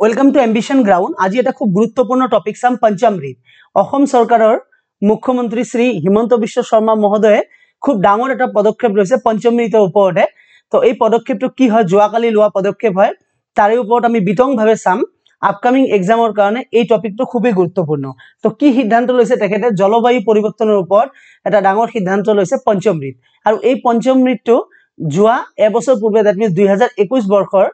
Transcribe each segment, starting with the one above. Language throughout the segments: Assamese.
ওয়েলকাম টু এম্বিশন গ্রাউন্ড আজি এটা খুব গুরুত্বপূর্ণ টপিক চাম পঞ্চামৃত সরকারের মুখ্যমন্ত্রী শ্রী হিমন্ত বিশ্ব শর্মা মহোদয়ে খুব ডাঙর একটা পদক্ষেপ রয়েছে পঞ্চমৃতের উপরে তো এই পদক্ষেপটা কি হয় যাকালি লওয়া পদক্ষেপ হয় তার উপর আমি বিতংভাবে চাম আপকামিং এক্সামের কারণে এই টপিকটা খুবই গুরুত্বপূর্ণ তো কি সিদ্ধান্ত লৈছে তখেতে জলবায়ু পরিবর্তনের উপর একটা ডাঙর সিদ্ধান্ত লৈছে পঞ্চমৃত আর এই পঞ্চমৃতটা যা এবছর পূর্বে দ্যাট মিন্স দুই হাজার একুশ বৰ্ষৰ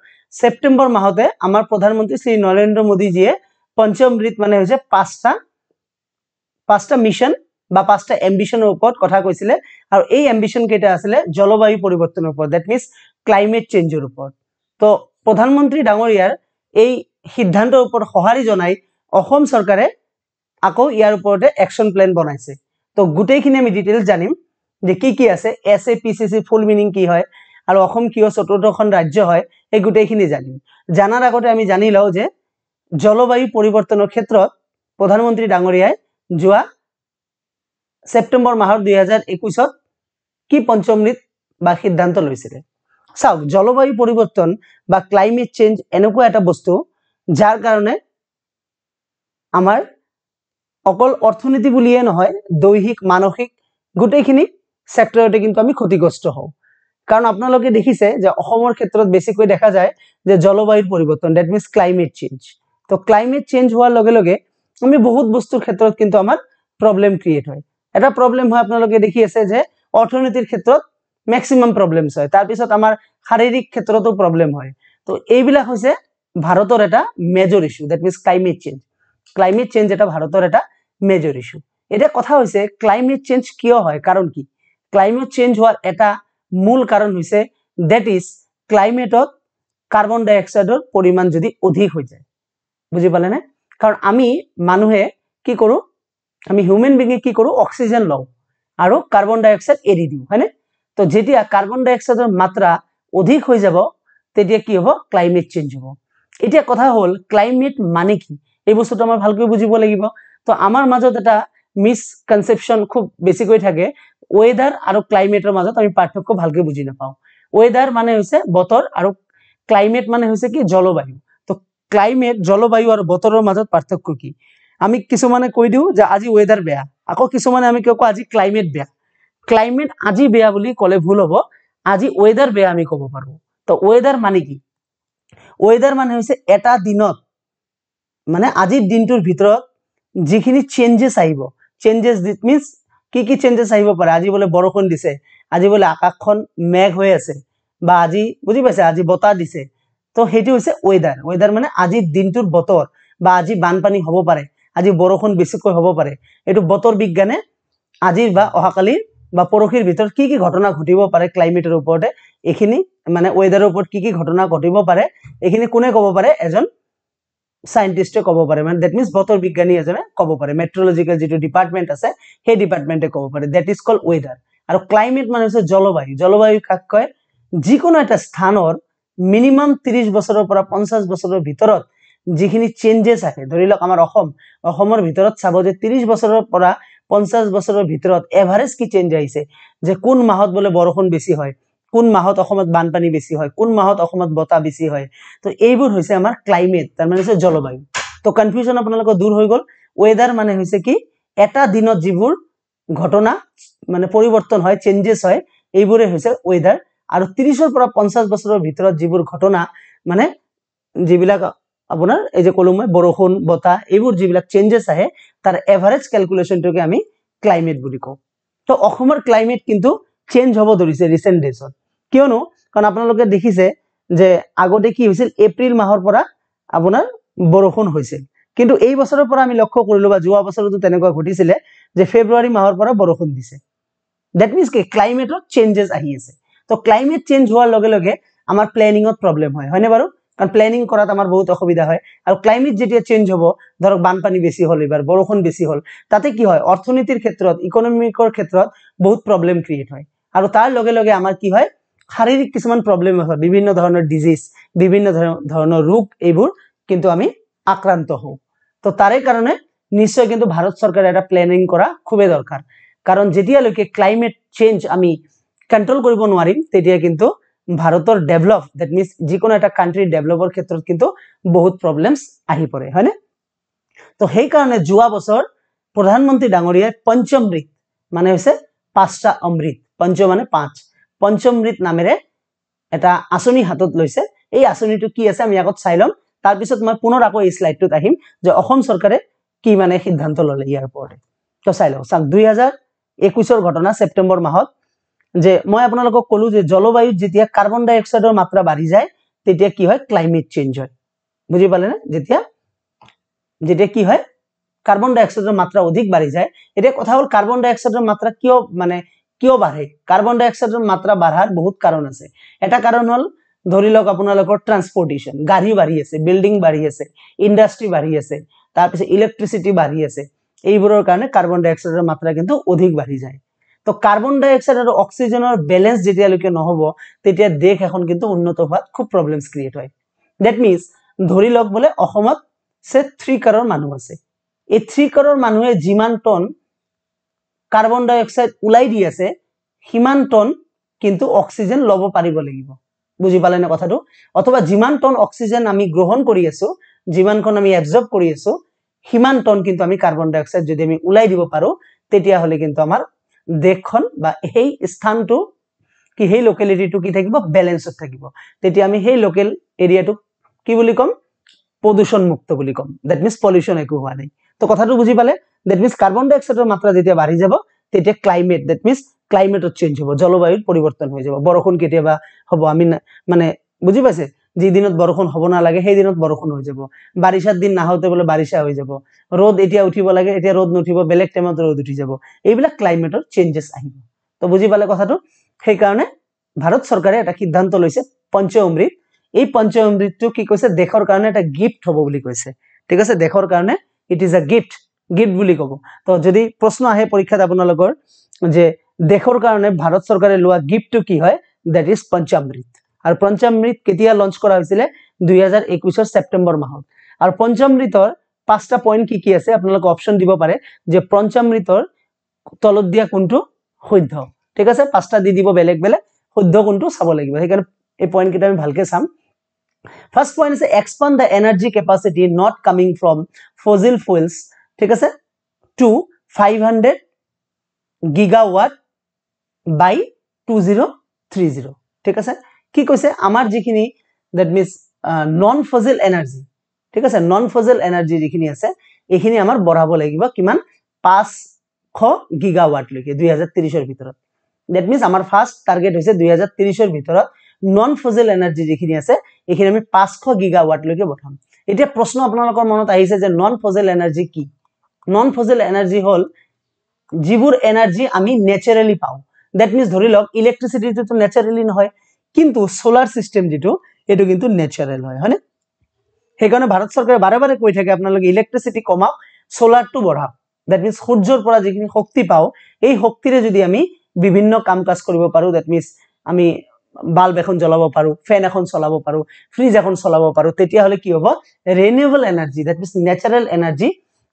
ছেপ্টেম্বৰ মাহতে আমাৰ প্ৰধানমন্ত্ৰী শ্ৰী নৰেন্দ্ৰ মোদীজীয়ে পঞ্চমৃত মানে হৈছে পাঁচটা পাঁচটা মিছন বা পাঁচটা এম্বিশ্যনৰ ওপৰত কথা কৈছিলে আৰু এই এম্বিশ্যন কেইটা আছিলে জলবায়ু পৰিৱৰ্তনৰ ওপৰত ডেট মিনছ ক্লাইমেট চেঞ্জৰ ওপৰত তো প্ৰধানমন্ত্ৰী ডাঙৰীয়াৰ এই সিদ্ধান্তৰ ওপৰত সঁহাৰি জনাই অসম চৰকাৰে আকৌ ইয়াৰ ওপৰতে একশ্যন প্লেন বনাইছে তো গোটেইখিনি আমি ডিটেইলছ জানিম যে কি কি আছে S A P C C full meaning কি হয় আৰু অসম কিয় চতুৰ্থখন ৰাজ্য হয় এই গোটেইখিনি জানিম জানাৰ আগতে আমি জানি লওঁ যে জলবায়ু পৰিৱৰ্তনৰ ক্ষেত্ৰত প্ৰধানমন্ত্ৰী ডাঙৰীয়াই যোৱা ছেপ্টেম্বৰ মাহৰ দুহেজাৰ একৈছত কি পঞ্চমৃত বা সিদ্ধান্ত লৈছিলে চাওক জলবায়ু পৰিৱৰ্তন বা ক্লাইমেট চেঞ্জ এনেকুৱা এটা বস্তু যাৰ কাৰণে আমাৰ অকল অৰ্থনীতি বুলিয়ে নহয় দৈহিক মানসিক গোটেইখিনি ছেক্টৰতে কিন্তু আমি ক্ষতিগ্ৰস্ত হওঁ কাৰণ আপোনালোকে দেখিছে যে অসমৰ ক্ষেত্ৰত বেছিকৈ দেখা যায় যে জলবায়ুৰ পৰিৱৰ্তন ডেট মিনছ ক্লাইমেট চেঞ্জ তো ক্লাইমেট চেঞ্জ হোৱাৰ লগে লগে আমি বহুত বস্তুৰ ক্ষেত্ৰত কিন্তু আমাৰ প্ৰব্লেম ক্ৰিয়েট হয় এটা প্ৰব্লেম হয় আপোনালোকে দেখি আছে যে অৰ্থনীতিৰ ক্ষেত্ৰত মেক্সিমাম প্ৰব্লেমছ হয় তাৰপিছত আমাৰ শাৰীৰিক ক্ষেত্ৰতো প্ৰব্লেম হয় তো এইবিলাক হৈছে ভাৰতৰ এটা major issue that means climate change climate change এটা ভাৰতৰ এটা মেজৰ ইছ্যু এতিয়া কথা হৈছে ক্লাইমেট চেঞ্জ কিয় হয় কাৰণ কি ক্লাইমেট চেঞ্জ হোৱাৰ এটা মূল কাৰণ হয়েছে দ্যাট ইজ ক্লাইমেটত কার্বন ডাইঅক্সাইডর পরিমাণ যদি অধিক হয়ে যায় বুঝি পালে না কারণ আমি মানুহে কি করো আমি হিউমেন বিঙে কি করো অক্সিজেন লওঁ লও আর কার্বন ডাইঅক্সাইড এড়ি দিও হয় তো কাৰ্বন ডাই অক্সাইডৰ মাত্ৰা অধিক হৈ যাব তেতিয়া কি হব ক্লাইমেট চেঞ্জ হব এতিয়া কথা হল ক্লাইমেট মানে কি এই বস্তুটো আমাৰ ভালকৈ বুজিব লাগিব তো আমাৰ মাজত এটা মিছকনচেপশ্যন খুব বেছিকৈ থাকে ৱেডাৰ আৰু ক্লাইমেটৰ মাজত আমি পাৰ্থক্য ভালকে বুজি নাপাওঁ ৱেডাৰ মানে হৈছে বতৰ আৰু ক্লাইমেট মানে হৈছে কি জলবায়ু তো ক্লাইমেট জলবায়ু আৰু বতৰৰ মাজত পাৰ্থক্য কি আমি কিছুমানে কৈ দিওঁ যে আজি ৱেডাৰ বেয়া আকৌ কিছুমানে আমি কিয় কওঁ আজি ক্লাইমেট বেয়া ক্লাইমেট আজি বেয়া বুলি ক'লে ভুল হ'ব আজি ৱেডাৰ বেয়া আমি ক'ব পাৰোঁ তো ৱেডাৰ মানে কি ৱেডাৰ মানে হৈছে এটা দিনত মানে আজিৰ দিনটোৰ ভিতৰত যিখিনি চেঞ্জেছ আহিব চেঞ্জেছ দিট মিনছ কি কি চেঞ্জেছ আহিব পাৰে আজি বোলে বৰষুণ দিছে আজি বোলে আকাশখন মেঘ হৈ আছে বা আজি বুজি পাইছে আজি বতাহ দিছে তো সেইটো হৈছে ৱেডাৰ ৱেডাৰ মানে আজি দিনটোৰ বতৰ বা আজি বানপানী হ'ব পাৰে আজি বৰষুণ বেছিকৈ হ'ব পাৰে এইটো বতৰ বিজ্ঞানে আজিৰ বা অহাকালিৰ বা পৰহিৰ ভিতৰত কি কি ঘটনা ঘটিব পাৰে ক্লাইমেটৰ ওপৰতে এইখিনি মানে ৱেডাৰৰ ওপৰত কি কি ঘটনা ঘটিব পাৰে এইখিনি কোনে ক'ব পাৰে এজন চাইণ্টিষ্টে ক'ব পাৰে মানে ডেট মিনছ বতৰ বিজ্ঞানী এজনে ক'ব পাৰে মেট্ৰলজিকেল যিটো ডিপাৰ্টমেণ্ট আছে সেই ডিপাৰ্টমেণ্টে ক'ব পাৰে ডেট ইজ কল ৱেডাৰ আৰু ক্লাইমেট মানে হৈছে জলবায়ু জলবায়ু কাক কয় যিকোনো এটা স্থানৰ মিনিমাম ত্ৰিছ বছৰৰ পৰা পঞ্চাছ বছৰৰ ভিতৰত যিখিনি চেঞ্জেছ আহে ধৰি লওক আমাৰ অসম অসমৰ ভিতৰত চাব যে ত্ৰিছ বছৰৰ পৰা পঞ্চাছ বছৰৰ ভিতৰত এভাৰেজ কি চেঞ্জ আহিছে যে কোন মাহত বোলে বৰষুণ বেছি হয় কোন মাহত অসমত বানপানী বেছি হয় কোন মাহত অসমত বতাহ বেছি হয় তো এইবোৰ হৈছে আমাৰ ক্লাইমেট তাৰমানে হৈছে জলবায়ু তো কনফিউজন আপোনালোকৰ দূৰ হৈ গ'ল ৱেডাৰ মানে হৈছে কি এটা দিনত যিবোৰ ঘটনা মানে পৰিৱৰ্তন হয় চেঞ্জেছ হয় এইবোৰে হৈছে ৱেডাৰ আৰু ত্ৰিছৰ পৰা পঞ্চাছ বছৰৰ ভিতৰত যিবোৰ ঘটনা মানে যিবিলাক আপোনাৰ এই যে ক'লো মই বৰষুণ বতাহ এইবোৰ যিবিলাক চেঞ্জেছ আহে তাৰ এভাৰেজ কেলকুলেশ্যনটোকে আমি ক্লাইমেট বুলি কওঁ তো অসমৰ ক্লাইমেট কিন্তু চেঞ্জ হ'ব ধৰিছে ৰিচেণ্ট ডেজত কিয়নো কাৰণ আপোনালোকে দেখিছে যে আগতে কি হৈছিল এপ্ৰিল মাহৰ পৰা আপোনাৰ বৰষুণ হৈছিল কিন্তু এই বছৰৰ পৰা আমি লক্ষ্য কৰিলো বা যোৱা বছৰতো তেনেকুৱা ঘটিছিলে যে ফেব্ৰুৱাৰী মাহৰ পৰা বৰষুণ দিছে ডেট মিনছ কি ক্লাইমেটত চেঞ্জেছ আহি আছে তো ক্লাইমেট চেঞ্জ হোৱাৰ লগে লগে আমাৰ প্লেনিঙত প্ৰব্লেম হয় হয়নে বাৰু কাৰণ প্লেনিং কৰাত আমাৰ বহুত অসুবিধা হয় আৰু ক্লাইমেট যেতিয়া চেঞ্জ হ'ব ধৰক বানপানী বেছি হ'ল এইবাৰ বৰষুণ বেছি হ'ল তাতে কি হয় অৰ্থনীতিৰ ক্ষেত্ৰত ইকনমিকৰ ক্ষেত্ৰত বহুত প্ৰব্লেম ক্ৰিয়েট হয় আৰু তাৰ লগে লগে আমাৰ কি হয় শাৰীৰিক কিছুমান প্ৰব্লেম হয় বিভিন্ন ধৰণৰ ডিজিজ বিভিন্ন ধৰণৰ ৰোগ এইবোৰ কিন্তু আমি আক্ৰান্ত হওঁ তো তাৰে কাৰণে নিশ্চয় কিন্তু ভাৰত চৰকাৰে এটা প্লেনিং কৰা খুবেই দৰকাৰ কাৰণ যেতিয়ালৈকে ক্লাইমেট চেঞ্জ আমি কণ্ট্ৰল কৰিব নোৱাৰিম তেতিয়া কিন্তু ভাৰতৰ ডেভেলপ ডেট মিনছ যিকোনো এটা কাণ্ট্ৰি ডেভেলপৰ ক্ষেত্ৰত কিন্তু বহুত প্ৰব্লেমছ আহি পৰে হয়নে তো সেইকাৰণে যোৱা বছৰ প্ৰধানমন্ত্ৰী ডাঙৰীয়াই পঞ্চমৃত মানে হৈছে পাঁচটা অমৃত পঞ্চ মানে পাঁচ পঞ্চমৃত নামেৰে এটা আঁচনি হাতত লৈছে এই আঁচনিটো কি আছে আমি আগত চাই ল'ম তাৰপিছত মই পুনৰ আকৌ এই শ্লাইডটোত আহিম যে অসম চৰকাৰে কি মানে সিদ্ধান্ত ল'লে ইয়াৰ ওপৰতে তো চাই লওঁ চাওক দুই হাজাৰ একৈশৰ ঘটনা ছেপ্টেম্বৰ মাহত যে মই আপোনালোকক কলো যে জলবায়ুত যেতিয়া কাৰ্বন ডাই অক্সাইডৰ মাত্ৰা বাঢ়ি যায় তেতিয়া কি হয় ক্লাইমেট চেঞ্জ হয় বুজি পালেনে যেতিয়া যেতিয়া কি হয় কাৰ্বন ডাই অক্সাইডৰ মাত্ৰা অধিক বাঢ়ি যায় এতিয়া কথা হ'ল কাৰ্বন ডাই অক্সাইডৰ মাত্ৰা কিয় মানে কিয় বাঢ়ে কাৰ্বন ডাই অক্সাইডৰ মাত্ৰা বাঢ়াৰ বহুত কাৰণ আছে এটা কাৰণ হ'ল ধৰি লওক আপোনালোকৰ ট্ৰান্সপৰ্টেশ্যন গাড়ী বাঢ়ি আছে বিল্ডিং বাঢ়ি আছে ইণ্ডাষ্ট্ৰী বাঢ়ি আছে তাৰপিছত ইলেক্ট্ৰিচিটি বাঢ়ি আছে এইবোৰৰ কাৰণে কাৰ্বন ডাই অক্সাইডৰ মাত্ৰা কিন্তু অধিক বাঢ়ি যায় তো কাৰ্বন ডাই অক্সাইড আৰু অক্সিজেনৰ বেলেঞ্চ যেতিয়ালৈকে নহ'ব তেতিয়া দেশ এখন কিন্তু উন্নত হোৱাত খুব প্ৰব্লেমছ ক্ৰিয়েট হয় ডেট মিনছ ধৰি লওক বোলে অসমত চে থ্ৰী কাৰৰ মানুহ আছে এই থ্ৰী কাৰৰ মানুহে যিমান টন কাৰ্বন ডাই অক্সাইড ওলাই দি আছে সিমান টন কিন্তু অক্সিজেন ল'ব পাৰিব লাগিব বুজি পালে নে কথাটো অথবা যিমান টন অক্সিজেন আমি গ্ৰহণ কৰি আছোঁ যিমানখন আমি এবজৰ্ব কৰি আছো সিমান টন কিন্তু আমি কাৰ্বন ডাই অক্সাইড যদি আমি ওলাই দিব পাৰোঁ তেতিয়াহ'লে কিন্তু আমাৰ দেশখন বা সেই স্থানটো কি সেই লোকেলিটিটো কি থাকিব বেলেঞ্চত থাকিব তেতিয়া আমি সেই লোকেল এৰিয়াটো কি বুলি ক'ম প্ৰদূষণমুক্ত বুলি ক'ম ডেট মিনছ পলিউশ্যন একো হোৱা নাই তো কথাটো বুজি পালে দেট মিনছ কাৰ্বন ডাই অক্সাইডৰ মাত্ৰা যেতিয়া বাঢ়ি যাব তেতিয়া ক্লাইমেট ডেট মিনছ ক্লাইমেটত চেঞ্জ হ'ব জলবায়ুৰ পৰিৱৰ্তন হৈ যাব বৰষুণ কেতিয়াবা হ'ব আমি মানে বুজি পাইছে যিদিনত বৰষুণ হ'ব নালাগে সেইদিনত বৰষুণ হৈ যাব বাৰিষাৰ দিন নাহোঁতে বোলে বাৰিষা হৈ যাব ৰ'দ এতিয়া উঠিব লাগে এতিয়া ৰ'দ নুঠিব বেলেগ টাইমত ৰ'দ উঠি যাব এইবিলাক ক্লাইমেটৰ চেঞ্জেছ আহিব তো বুজি পালে কথাটো সেইকাৰণে ভাৰত চৰকাৰে এটা সিদ্ধান্ত লৈছে পঞ্চ অমৃত এই পঞ্চ অমৃতটো কি কৈছে দেশৰ কাৰণে এটা গিফ্ট হ'ব বুলি কৈছে ঠিক আছে দেশৰ কাৰণে it is a gift gift বুলি কব তো যদি প্ৰশ্ন আহে পৰীক্ষাত আপোনালোকৰ যে দেশৰ কাৰণে ভাৰত চৰকাৰে লোৱা গিফ্টটি কি হয় দ্যাট ইজ পঞ্চামৃত আৰ পঞ্চামৃত কেতিয়া লঞ্চ কৰা হৈছিলে দুই হাজাৰ একুশেৰ সেপ্টেম্বৰ মাহত আৰু পঞ্চামৃতৰ পাঁচটা পইণ্ট কি কি আছে আপোনালোকে অপশ্যন দিব পাৰে যে পঞ্চামৃতর তলত দিয়া কোনটো শুদ্ধ ঠিক আছে পাঁচটা দি দিব বেলেগ বেলেগ শুদ্ধ কোনটো চাব লাগিব সেইকাৰণে এই পয়েন্ট কেইটা আমি ভালকে চাম ফাৰ্ষ্ট পইণ্ট আছে expand the energy capacity not coming from fossil fuels ঠিক আছে টু ফাইভ হাণ্ড্ৰেড গিগাৱাট by two zero' three zero' ঠিক আছে কি কৈছে আমাৰ যিখিনি that means non fossil energy ঠিক আছে নন ফজিল এনাৰ্জি যিখিনি আছে এইখিনি আমাৰ বঢ়াব লাগিব কিমান পাঁচশ গিগাৱাটলৈকে দুই হাজাৰ ত্ৰিছৰ ভিতৰত ডেট মিনছ আমাৰ ফাৰ্ষ্ট টাৰ্গেট হৈছে দুই হাজাৰ ত্ৰিছৰ ভিতৰত নন ফজিল এনাৰ্জি যিখিনি আছে এইখিনি আমি পাঁচশ গিগাৱাটলৈকে পঠাম এতিয়া প্ৰশ্ন আপোনালোকৰ মনত আহিছে যে নন ফজিল এনাৰ্জি কি নন ফজিল এনাৰ্জি হ'ল যিবোৰ এনাৰ্জি আমি নেচাৰেলি পাওঁ ডেট মিনছ ধৰি লওক ইলেক্ট্ৰিচিটিটোতো নেচাৰেলি নহয় কিন্তু চ'লাৰ ছিষ্টেম যিটো এইটো কিন্তু নেচাৰেল হয় হয়নে সেইকাৰণে ভাৰত চৰকাৰে বাৰে বাৰে কৈ থাকে আপোনালোকে ইলেক্ট্ৰিচিটি কমাওক চ'লাৰটো বঢ়াওক ডেট মিনছ সূৰ্যৰ পৰা যিখিনি শক্তি পাওঁ এই শক্তিৰে যদি আমি বিভিন্ন কাম কাজ কৰিব পাৰোঁ ডেট মিনছ আমি বাল্ব এখন জ্বলাব পাৰোঁ ফেন এখন চলাব পাৰোঁ ফ্ৰিজ এখন চলাব পাৰোঁ তেতিয়াহ'লে কি হ'ব renewable energy that means natural energy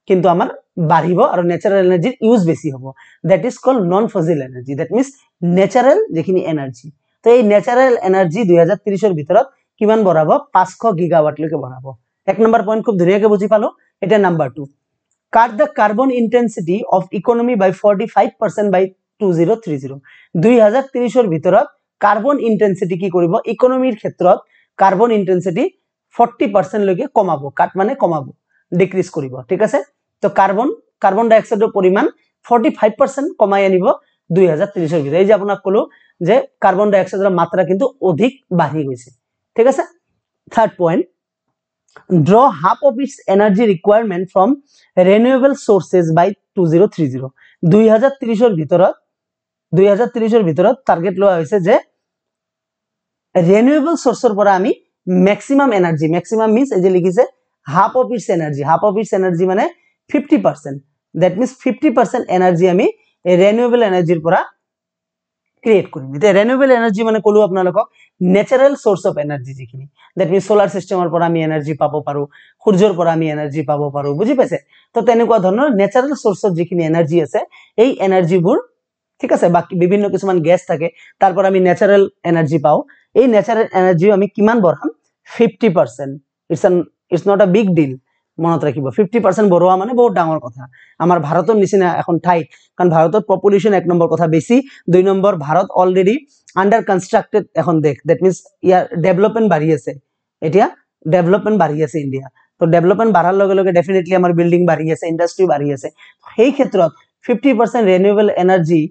কিন্তু আমাৰ বাঢ়িব আৰু নেচাৰেল এনাৰ্জিৰ ইউজ বেছি হ'ব that is call non fossil energy that means natural যিখিনি এনাৰ্জি তো এই দুই হাজার ত্রিশের ভিতর ভিতৰত কিমান বঢ়াব পাঁচশ গিগাৱাটলৈকে বঢ়াব এক নম্বৰ পইণ্ট খুব ধুনীয়াকৈ বুজি পালো এটা number two cut the carbon intensity of economy by forty five percent by two zero' three zero' দুই হাজাৰ ত্রিশের ভিতৰত কাৰ্বন ইণ্টেনচিটি কি কৰিব ইকনমিৰ ক্ষেত্ৰত কাৰ্বন ফর্টি পার্সেন্ট পাৰ্চেণ্টলৈকে কমাব কাট মানে কমাব ডিক্রিজ কৰিব ঠিক আছে তো কার্বন কার্বন ডাইঅক্সাইডের পরিমাণ ফর্টি ফাইভ পার্সেন্ট কমাই আনিব দুই হাজার তিরিশের ভিতরে এই যে আপনার কলো যে কার্বন ডাইঅক্সাইডের মাত্রা কিন্তু অধিক বাঢ়ি গৈছে ঠিক আছে third point draw half of its energy requirement from renewable sources by two zero three zero দুই হাজার ত্রিশের ভিতৰত দুই হাজার ত্রিশের ভিতৰত টার্গেট লোৱা হৈছে যে রেনুয়েবল সোর্সের পৰা আমি মেক্সিমাম এনার্জি মেক্সিমাম মিনস এই যে লিখিছে half of its energy half of its energy মানে fifty percent that means fifty percent energy আমি ৰেনুৱেবল এনাৰ্জিৰ পৰা ক্ৰিয়েট কৰিম এতিয়া ৰেনুৱেবল এনাৰ্জি মানে ক'লোঁ আপোনালোকক নেচাৰেল চ'ৰ্চ অফ এনাৰ্জি যিখিনি দেট মিনছ চ'লাৰ ছিষ্টেমৰ পৰা আমি এনাৰ্জি পাব পাৰোঁ সূৰ্যৰ পৰা আমি এনাৰ্জি পাব পাৰোঁ বুজি পাইছে তো তেনেকুৱা ধৰণৰ নেচাৰেল চ'ৰ্চত যিখিনি এনাৰ্জি আছে এই এনাৰ্জিবোৰ ঠিক আছে বাকী বিভিন্ন কিছুমান গেছ থাকে তাৰ পৰা আমি নেচাৰেল এনাৰ্জি পাওঁ এই নেচাৰেল এনাৰ্জিও আমি কিমান বঢ়াম fifty percent it's an it's not a big deal মনত ৰাখিব ফিফটি পাৰ্চেণ্ট বঢ়োৱা মানে বহুত ডাঙৰ কথা আমাৰ ভাৰতৰ নিচিনা এখন ঠাইত কাৰণ ভাৰতত পপুলেশ্যন এক নম্বৰ কথা বেছি দুই নম্বৰ ভাৰত অলৰেডি আণ্ডাৰ কনষ্ট্ৰাকটেড এখন দেশ ডেট মিনছ ইয়াৰ ডেভেলপমেণ্ট বাঢ়ি আছে এতিয়া ডেভেলপমেণ্ট বাঢ়ি আছে ইণ্ডিয়া তো ডেভেলপমেণ্ট বাঢ়াৰ লগে লগে ডেফিনেটলি আমাৰ বিল্ডিং বাঢ়ি আছে ইণ্ডাষ্ট্ৰি বাঢ়ি আছে সেই ক্ষেত্ৰত fifty percent renewable energy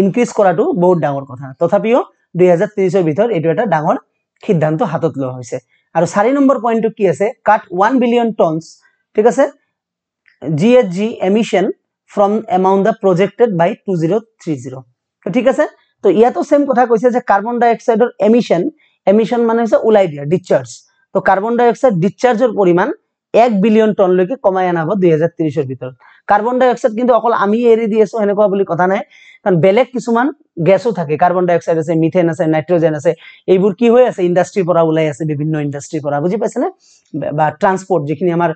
increase কৰাটো বহুত ডাঙৰ কথা তথাপিও দুই হাজাৰ ত্ৰিছৰ ভিতৰত এইটো এটা ডাঙৰ সিদ্ধান্ত হাতত লোৱা হৈছে আৰু চাৰি নম্বৰ পইণ্টটো কি আছে কাট ওৱান বিলিয়ন টনছ ঠিক আছে G H G emission from amount the projected by two zero' three zero' ঠিক আছে তো ইয়াতো চেম কথা কৈছে যে কাৰ্বন ডাইঅক্সাইডৰ এমিশ্যন এমিশ্যন মানে হৈছে ওলাই দিয়া ডিচাৰ্জ তো কাৰ্বন ডাইঅক্সাইড ডিচাৰ্জৰ পৰিমাণ এক বিলিয়ন টনলৈকে কমাই অনা হ'ব দুই হাজাৰ ত্ৰিছৰ ভিতৰত কাৰ্বন ডাইঅক্সাইড কিন্তু অকল আমি এৰি দি আছো সেনেকুৱা বুলি কথা নাই কাৰণ বেলেগ কিছুমান গেছো থাকে কাৰ্বন ডাই অক্সাইড আছে মিথেন আছে নাইট্ৰজেন আছে এইবোৰ কি হৈ আছে ইণ্ডাষ্ট্ৰীৰ পৰা ওলাই আছে বিভিন্ন ইণ্ডাষ্ট্ৰীৰ পৰা বুজি পাইছেনে বা ট্ৰান্সপোৰ্ট যিখিনি আমাৰ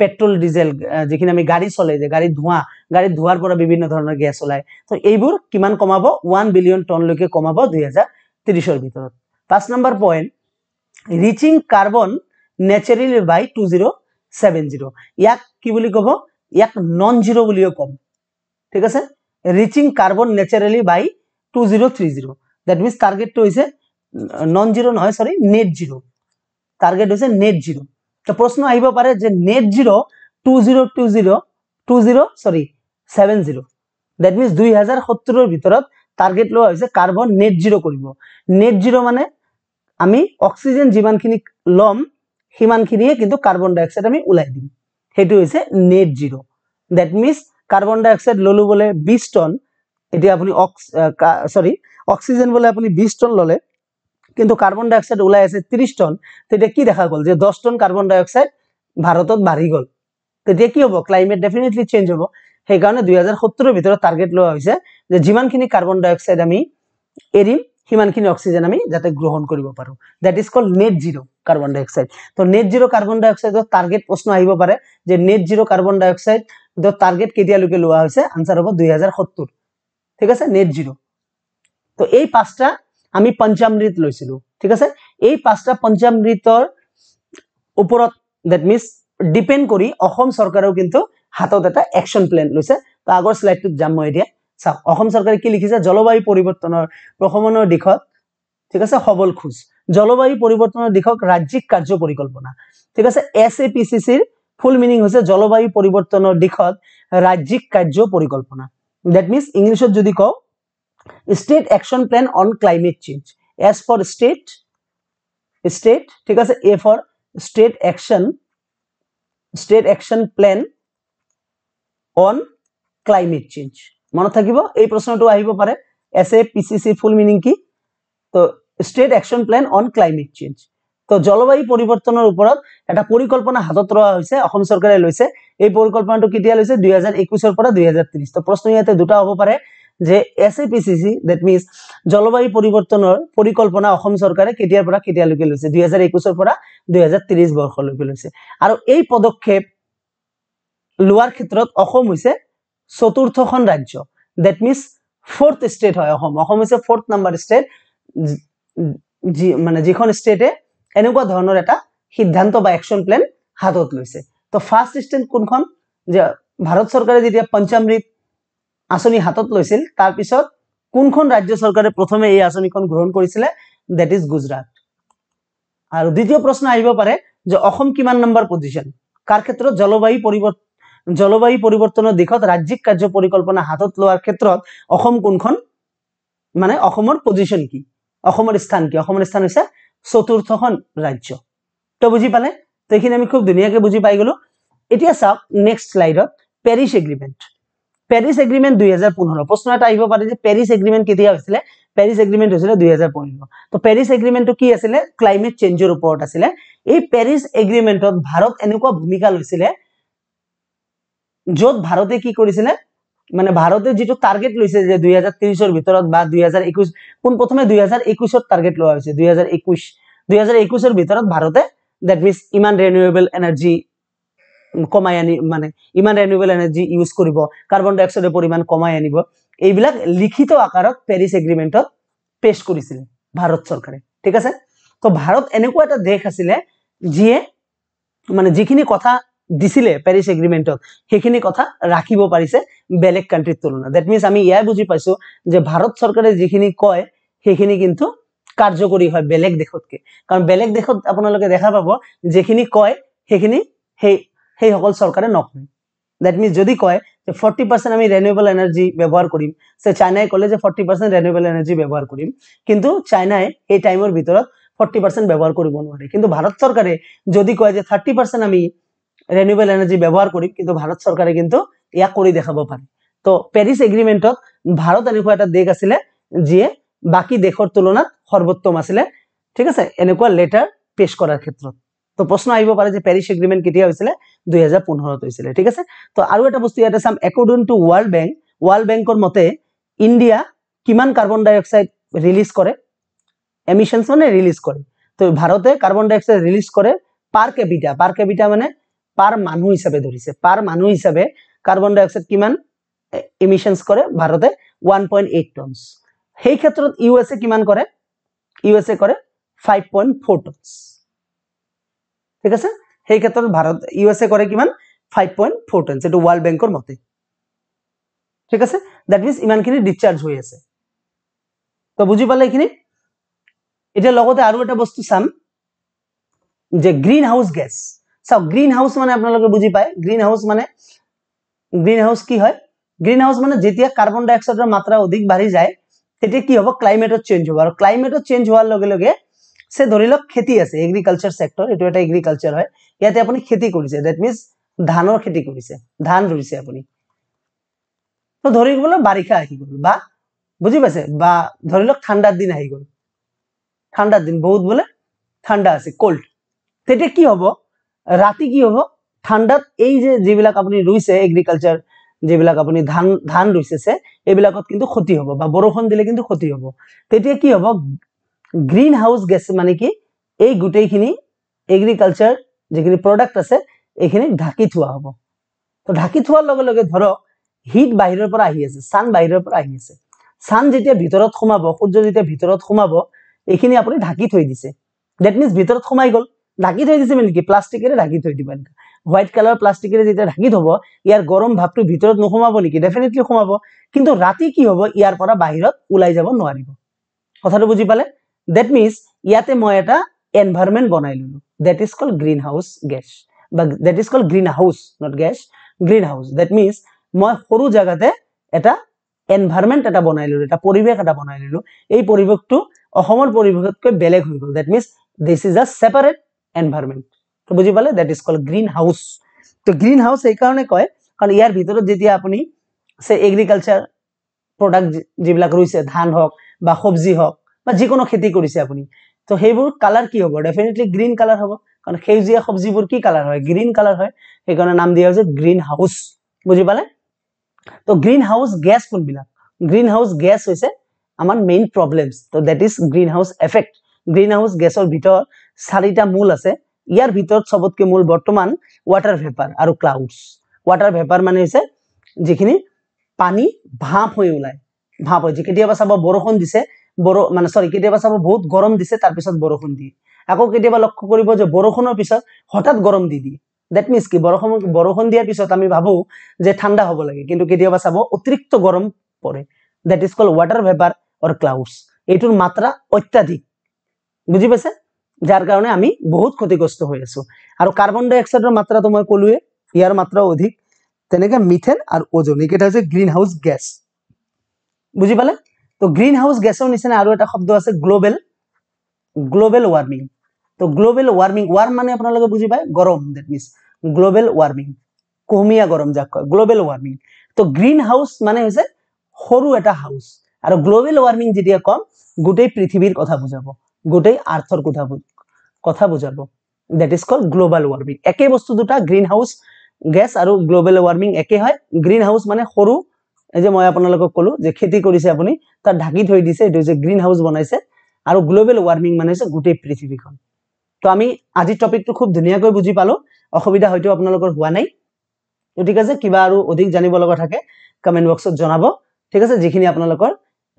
পেট্ৰল ডিজেল যিখিনি আমি গাড়ী চলে যে গাড়ি ধোঁয়া গাড়ি ধোঁয়াৰ পৰা বিভিন্ন ধৰণৰ গেছ ওলায় তো এইবোৰ কিমান কমাব ওৱান বিলিয়ন টন লৈকে কমাব দুই হাজাৰ তিৰিশেৰ ভিতৰ পাঁচ number point reaching carbon natural by two zero' seven zero' ইয়াক কি বুলি কব ইয়াক নন জিৰো বুলিও কম ঠিক আছে reaching carbon naturally by two zero three zero that means টার্গেটটা হয়েছে নন জিরো নয় সরি নেট জিরো টার্গেট হয়েছে নেট জিরো তো প্রশ্ন আহিব পাৰে যে net zero two zero two zero two zero sorry seven zero' that means দুই হাজাৰ সত্তৰৰ ভিতৰত টাৰ্গেট লোৱা হৈছে কাৰ্বন নেট জিৰ' কৰিব নেট জিৰ' মানে আমি অক্সিজেন যিমানখিনি ল'ম সিমানখিনিয়ে কিন্তু কাৰ্বন ডাই অক্সাইড আমি ওলাই দিম সেইটো হৈছে net zero' that means carbon dioxide ললো বোলে বিশ টন এতিয়া আপুনি চৰি অক্সিজেন বোলে আপুনি বিশ টন ললে কিন্তু কাৰ্বন ডাই অক্সাইড ওলাই আছে ত্ৰিশ টন তেতিয়া কি দেখা গ'ল যে দহ টন কাৰ্বন ডাই অক্সাইড ভাৰতত বাঢ়ি গ'ল তেতিয়া কি হ'ব ক্লাইমেট ডেফিনেটলি চেঞ্জ হ'ব সেইকাৰণে দুই হাজাৰ সোতৰৰ ভিতৰত টাৰ্গেট লোৱা হৈছে যে যিমানখিনি কাৰ্বন ডাই অক্সাইড আমি এৰিম সিমানখিনি অক্সিজেন আমি যাতে গ্ৰহণ কৰিব পাৰোঁ that is call net zero' carbon dioxide ত' নেট জিৰ' কাৰ্বন ডাই অক্সাইডৰ টাৰ্গেট প্ৰশ্ন আহিব পাৰে যে net zero' carbon dioxide the target কেতিয়ালৈকে লোৱা হৈছে আনসার হব দুই ঠিক আছে নেট জিরো তো এই পাঁচটা আমি পঞ্চামৃত লৈছিলো ঠিক আছে এই পাঁচটা পঞ্চামৃতৰ ওপৰত ডেট মিন্স ডিপেণ্ড কৰি অসম চৰকাৰেও কিন্তু হাতত এটা একচন প্লেন লৈছে তো আগৰ শ্লাইডটোত যাম মই এতিয়া চাওক অসম চৰকাৰে কি লিখিছে জলবায়ু পৰিৱৰ্তনৰ প্ৰশমনৰ দিশত ঠিক আছে সবল খোজ জলবায়ু পৰিৱৰ্তনৰ দিশক ৰাজ্যিক কাৰ্য পৰিকল্পনা ঠিক আছে এছ এ পি চি চিৰ ফুল মিনিং হচ্ছে জলবায়ু পরিবর্তনের দিশত ৰাজ্যিক কাৰ্য পৰিকল্পনা দ্যাট মিনস ইংলিছত যদি কওঁ state action plan on climate change as for state state ঠিক আছে A for state action state action plan on climate change মনত থাকিব এই প্ৰশ্নটো আহিব পাৰে S A P C C full meaning কি তো state action plan on climate change তো জলবায়ু পৰিৱৰ্তনৰ ওপৰত এটা পৰিকল্পনা হাতত লোৱা হৈছে অসম চৰকাৰে লৈছে এই পৰিকল্পনাটো কেতিয়া লৈছে দুই হাজাৰ একৈছৰ পৰা দুই হাজাৰ ত্ৰিছ তো প্ৰশ্ন ইয়াতে দুটা হ'ব পাৰে যে S A P C C that জলবায়ু পৰিৱৰ্তনৰ পৰিকল্পনা অসম চৰকাৰে কেতিয়াৰ পৰা কেতিয়ালৈকে লৈছে দুই হাজাৰ একৈছৰ পৰা দুই হাজাৰ ত্ৰিছ বৰ্ষলৈকে লৈছে আৰু এই পদক্ষেপ লোৱাৰ ক্ষেত্ৰত অসম হৈছে চতুৰ্থখন ৰাজ্য ডেট মিনছ ফ'ৰ্থ ষ্টেট হয় অসম অসম হৈছে ফ'ৰ্থ নাম্বাৰ ষ্টেট যি মানে যিখন ষ্টেটে এনেকুৱা ধৰণৰ এটা সিদ্ধান্ত বা একশ্যন প্লেন হাতত লৈছে তো ফাৰ্ষ্ট ষ্টেণ্ড কোনখন যে ভাৰত চৰকাৰে যেতিয়া পঞ্চামৃত আঁচনি হাতত লৈছিল তাৰপিছত কোনখন ৰাজ্য চৰকাৰে প্ৰথমে এই আঁচনিখন গ্ৰহণ কৰিছিলে ডেট ইজ গুজৰাট আৰু দ্বিতীয় প্ৰশ্ন আহিব পাৰে যে অসম কিমান নম্বৰ পজিশ্যন কাৰ ক্ষেত্ৰত জলবায়ু পৰিৱৰ্তন জলবায়ু পৰিৱৰ্তনৰ দিশত ৰাজ্যিক কাৰ্য পৰিকল্পনা হাতত লোৱাৰ ক্ষেত্ৰত অসম কোনখন মানে অসমৰ পজিশ্যন কি অসমৰ স্থান কি অসমৰ স্থান হৈছে চতুৰ্থখন ৰাজ্য তো বুজি পালে তো এইখিনি আমি খুব ধুনীয়াকৈ বুজি পাই গলো এতিয়া চাওক নেক্সট শ্লাইডত পেৰিছ এগ্ৰিমেণ্ট পেৰিছ এগ্ৰিমেণ্ট দুই হাজাৰ পোন্ধৰ প্ৰশ্ন এটা আহিব পাৰে যে পেৰিছ এগ্ৰিমেণ্ট কেতিয়া হৈছিলে পেৰিছ এগ্ৰিমেণ্ট হৈছিলে দুই হাজাৰ পোন্ধৰ তো পেৰিছ এগ্ৰিমেণ্টটো কি আছিলে ক্লাইমেট চেঞ্জৰ ওপৰত আছিলে এই পেৰিছ এগ্ৰিমেণ্টত ভাৰত এনেকুৱা ভূমিকা লৈছিলে য'ত ভাৰতে কি কৰিছিলে মানে ভাৰতে যিটো টাৰ্গেট লৈছে যে দুই হাজাৰ ত্ৰিশৰ ভিতৰত বা দুই হাজাৰ একৈশ পোনপ্ৰথমে দুই হাজাৰ একৈশত টাৰ্গেট লোৱা হৈছে দুই হাজাৰ একৈশ দুই হাজাৰ একৈশৰ ভিতৰত ভাৰতে ডেট মিনছ ইমান ৰেনুৱেবল এনাৰ্জি কমাই আনি মানে ইমান ৰেনুৱেবল এনাৰ্জি ইউজ কৰিব কাৰ্বন ডাই অক্সাইডৰ পৰিমাণ কমাই আনিব এইবিলাক লিখিত আকাৰত পেৰিছ এগ্ৰিমেণ্টত পেছ কৰিছিলে ভাৰত চৰকাৰে ঠিক আছে তো ভাৰত এনেকুৱা এটা দেশ আছিলে যিয়ে মানে যিখিনি কথা দিছিলে পেৰিছ এগ্ৰিমেণ্টত সেইখিনি কথা ৰাখিব পাৰিছে বেলেগ কান্ট্ৰিৰ তুলনা ডেট মিনছ আমি ইয়াই বুজি পাইছোঁ যে ভাৰত চৰকাৰে যিখিনি কয় সেইখিনি কিন্তু কাৰ্যকৰী হয় বেলেগ দেশতকৈ কাৰণ বেলেগ দেশত আপোনালোকে দেখা পাব যিখিনি কয় সেইখিনি সেই সেইসকল চৰকাৰে নকয় ডেট মিনছ যদি কয় যে ফৰ্টি পাৰ্চেণ্ট আমি ৰেনুৱেবল এনাৰ্জি ব্যৱহাৰ কৰিম যে চাইনাই ক'লে যে ফৰ্টি পাৰ্চেণ্ট ৰেনুৱেবল এনাৰ্জি ব্যৱহাৰ কৰিম কিন্তু চাইনাই সেই টাইমৰ ভিতৰত ফৰ্টি পাৰ্চেণ্ট ব্যৱহাৰ কৰিব নোৱাৰে কিন্তু ভাৰত চৰকাৰে যদি কয় যে থাৰ্টি পাৰ্চেণ্ট আমি ৰেনুৱেবল এনাৰ্জি ব্যৱহাৰ কৰিম কিন্তু ভাৰত চৰকাৰে কিন্তু এয়া কৰি দেখাব পাৰে তো পেৰিছ এগ্ৰিমেণ্টত ভাৰত এনেকুৱা এটা দেশ আছিলে যিয়ে বাকী দেশৰ তুলনাত সৰ্বোত্তম আছিলে ঠিক আছে এনেকুৱা লেটাৰ পেশ কৰাৰ ক্ষেত্ৰত তো প্ৰশ্ন আহিব পাৰে যে পেৰিছ এগ্ৰিমেণ্ট কেতিয়া হৈছিলে দুই হাজাৰ পোন্ধৰত হৈছিলে ঠিক আছে তো আৰু এটা বস্তু ইয়াতে চাম according to world bank world বেংকৰ মতে ইণ্ডিয়া কিমান কাৰ্বন ডাইঅক্সাইড ৰিলিজ কৰে এমিশ্যনছ মানে ৰিলিজ কৰে তো ভাৰতে কাৰ্বন ডাইঅক্সাইড ৰিলিজ কৰে পাৰ কেপিটা পাৰ কেপিটা মানে পাৰ মানুহ হিচাপে ধৰিছে পাৰ মানুহ হিচাপে কাৰ্বন ডাই অক্সাইড কিমান ইমিশ্যনছ কৰে ভাৰতে ওৱান পইণ্ট এইট টনছ সেই ক্ষেত্ৰত ইউ এছ এ কিমান কৰে ইউ এছ এ কৰে ফাইভ পইণ্ট ফ'ৰ টনছ ঠিক আছে সেই ক্ষেত্ৰত ভাৰত ইউ এছ এ কৰে কিমান ফাইভ পইণ্ট ফ'ৰ টনছ এইটো ৱৰ্ল্ড বেংকৰ মতে ঠিক আছে ডেট মিনছ ইমানখিনি ডিচাৰ্জ হৈ আছে তো বুজি পালে এইখিনি এতিয়া লগতে আৰু এটা বস্তু চাম যে গ্ৰীণ হাউচ গেছ চাওক গ্ৰীণ হাউচ মানে আপোনালোকে বুজি পায় গ্ৰীণ হাউচ মানে গ্ৰীণ হাউচ কি হয় গ্ৰীণ হাউচ মানে যেতিয়া কাৰ্বন ডাই অক্সাইডৰ মাত্ৰা অধিক বাঢ়ি যায় তেতিয়া কি হ'ব ক্লাইমেটত চেঞ্জ হ'ব আৰু ক্লাইমেটত চেঞ্জ হোৱাৰ লগে লগে সে ধৰি লওক খেতি আছে এগ্ৰিকালচাৰ চেক্টৰ এইটো এটা এগ্ৰিকালচাৰ হয় ইয়াতে আপুনি খেতি কৰিছে ডেট মিনছ ধানৰ খেতি কৰিছে ধান ৰুইছে আপুনি ধৰি গ'লে বাৰিষা আহি গ'ল বা বুজি পাইছে বা ধৰি লওক ঠাণ্ডাৰ দিন আহি গ'ল ঠাণ্ডাৰ দিন বহুত বোলে ঠাণ্ডা আছে কল্ড তেতিয়া কি হ'ব ৰাতি কি হ'ব ঠাণ্ডাত এই যে যিবিলাক আপুনি ৰুইছে এগ্ৰিকালচাৰ যিবিলাক আপুনি ধান ধান ৰুইছে এইবিলাকত কিন্তু ক্ষতি হ'ব বা বৰষুণ দিলে কিন্তু ক্ষতি হ'ব তেতিয়া কি হ'ব গ্ৰীণ হাউচ গেছ মানে কি এই গোটেইখিনি এগ্ৰিকালচাৰ যিখিনি প্ৰডাক্ট আছে এইখিনি ঢাকি থোৱা হ'ব তো ঢাকি থোৱাৰ লগে লগে ধৰক হিট বাহিৰৰ পৰা আহি আছে চান বাহিৰৰ পৰা আহি আছে চান যেতিয়া ভিতৰত সোমাব সূৰ্য যেতিয়া ভিতৰত সোমাব এইখিনি আপুনি ঢাকি থৈ দিছে ডেট মিনছ ভিতৰত সোমাই গ'ল ঢাকি থৈ দিছে নেকি প্লাষ্টিকেৰে ঢাকি থৈ দিব এনেকুৱা হোৱাইট কালাৰৰ প্লাষ্টিকেৰে যেতিয়া ঢাকি থ'ব ইয়াৰ গৰম ভাৱটো ভিতৰত নোসোমাব নেকি ডেফিনেটলি সোমাব কিন্তু ৰাতি কি হ'ব ইয়াৰ পৰা বাহিৰত ওলাই যাব নোৱাৰিব কথাটো বুজি পালে ডেট মিনছ ইয়াতে মই এটা এনভাইৰমেণ্ট বনাই ল'লোঁ that is call greenhouse gas বা that is call greenhouse not gas greenhouse that means মই সৰু জেগাতে এটা এনভাইৰমেণ্ট এটা বনাই ল'লোঁ এটা পৰিৱেশ এটা বনাই ল'লোঁ এই পৰিৱেশটো অসমৰ পৰিৱেশতকৈ বেলেগ হৈ গ'ল that means this is a separate environment তো বুজি পালে that is call greenhouse তো গ্ৰীণ হাউচ এইকাৰণে কয় কাৰণ ইয়াৰ ভিতৰত যেতিয়া আপুনি এগ্ৰিকালচাৰ প্ৰডাক্ট যিবিলাক ৰুইছে ধান হওক বা সব্জি হওক বা যিকোনো খেতি কৰিছে আপুনি তো সেইবোৰ কালাৰ কি হ'ব ডেফিনেটলি গ্ৰীণ কালাৰ হ'ব কাৰণ সেউজীয়া সব্জিবোৰ কি কালাৰ হয় গ্ৰীণ কালাৰ হয় সেইকাৰণে নাম দিয়া হৈছে গ্ৰীণ হাউচ বুজি পালে তো গ্ৰীণ হাউচ গেছ কোনবিলাক গ্ৰীণ হাউচ গেছ হৈছে আমাৰ মেইন প্ৰব্লেমছ তো that is greenhouse effect greenhouse গেছৰ ভিতৰত চাৰিটা মূল আছে ইয়াৰ ভিতৰত চবতকে মূল বৰ্তমান ৱাটাৰ ভেপাৰ আৰু ক্লাউডছ ৱাটাৰ ভেপাৰ মানে হৈছে যিখিনি পানী ভাপ হৈ ওলায় ভাপ হৈ যায় কেতিয়াবা চাব বৰষুণ দিছে বৰ মানে চৰি কেতিয়াবা চাব বহুত গৰম দিছে তাৰপিছত বৰষুণ দিয়ে আকৌ কেতিয়াবা লক্ষ্য কৰিব যে বৰষুণৰ পিছত হঠাৎ গৰম দি দিয়ে ডেট মিনছ কি বৰষুণ বৰষুণ দিয়াৰ পিছত আমি ভাবোঁ যে ঠাণ্ডা হ'ব লাগে কিন্তু কেতিয়াবা চাব অতিৰিক্ত গৰম পৰে that is call water vapour or clouds এইটোৰ মাত্ৰা অত্যাধিক বুজি পাইছে যার কারণে আমি বহুত ক্ষতিগ্রস্ত হয়ে আছো আর কার্বন ডাইঅক্সাইডের মাত্রা তো মই কলুয়ে ইয়ার মাত্রা অধিক তেনেকে মিথেন আর ওজন এইটা হচ্ছে গ্রিন হাউস গ্যাস বুঝি পালে তো গ্রিন হাউস গ্যাসের নিচে আরো একটা শব্দ আছে গ্লোবেল গ্লোবেল ওয়ার্মিং তো গ্লোবেল ওয়ার্মিং ওয়ার্ম মানে আপনার বুঝি পায় গরম দ্যাট মিন্স গ্লোবেল ওয়ার্মিং কমিয়া গরম যাক কয় গ্লোবেল ওয়ার্মিং তো গ্রিন হাউস মানে হয়েছে সরু এটা হাউস আর গ্লোবেল ওয়ার্মিং যেটা কম গোটেই পৃথিবীর কথা বুঝাবো গোটেই আৰ্থৰ কথা কথা বুজাব that is call global warming একেই বস্তু দুটা গ্ৰীণ হাউচ গেছ আৰু গ্ল'বেল ৱাৰ্মিং একে হয় গ্ৰীণ হাউচ মানে সৰু এই যে মই আপোনালোকক ক'লো যে খেতি কৰিছে আপুনি তাত ঢাকি থৈ দিছে এইটো হৈছে গ্ৰীণ হাউচ বনাইছে আৰু গ্ল'বেল ৱাৰ্মিং মানে হৈছে গোটেই পৃথিৱীখন তো আমি আজি টপিকটো খুব ধুনীয়াকৈ বুজি পালোঁ অসুবিধা হয়তো আপোনালোকৰ হোৱা নাই ঠিক আছে কিবা আৰু অধিক জানিব লগা থাকে কমেণ্ট বক্সত জনাব ঠিক আছে যিখিনি আপোনালোকৰ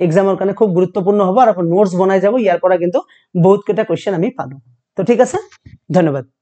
এক্সামৰ কাৰণে খুব গুৰুত্বপূৰ্ণ হ'ব আৰু নোটছ বনাই যাব ইয়াৰ পৰা কিন্তু বহুতকেইটা কুৱেশ্যন আমি পালোঁ তো ঠিক আছে ধন্যবাদ